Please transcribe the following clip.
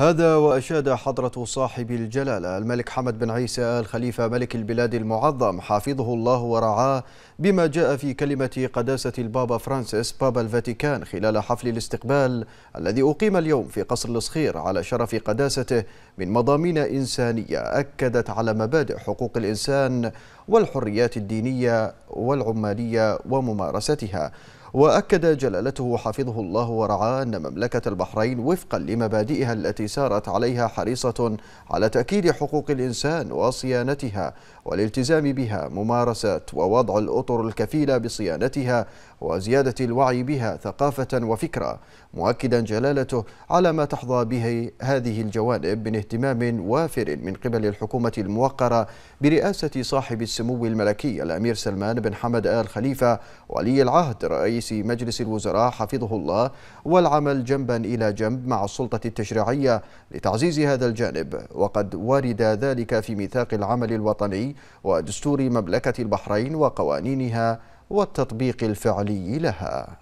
هذا وأشاد حضرة صاحب الجلالة الملك حمد بن عيسى آل خليفة ملك البلاد المعظم حافظه الله ورعاه بما جاء في كلمة قداسة البابا فرانسيس بابا الفاتيكان خلال حفل الاستقبال الذي أقيم اليوم في قصر الصخير على شرف قداسته من مضامين إنسانية أكدت على مبادئ حقوق الإنسان والحريات الدينية والعمالية وممارستها وأكد جلالته حفظه الله ورعاه أن مملكة البحرين وفقا لمبادئها التي سارت عليها حريصة على تأكيد حقوق الإنسان وصيانتها والالتزام بها ممارسة ووضع الأطر الكفيلة بصيانتها وزيادة الوعي بها ثقافة وفكرة مؤكدا جلالته على ما تحظى به هذه الجوانب من اهتمام وافر من قبل الحكومة الموقرة برئاسة صاحب السمو الملكي الأمير سلمان بن حمد آل خليفة ولي العهد رئيس مجلس الوزراء حفظه الله والعمل جنبا إلى جنب مع السلطة التشريعية لتعزيز هذا الجانب وقد ورد ذلك في ميثاق العمل الوطني ودستور مملكة البحرين وقوانينها والتطبيق الفعلي لها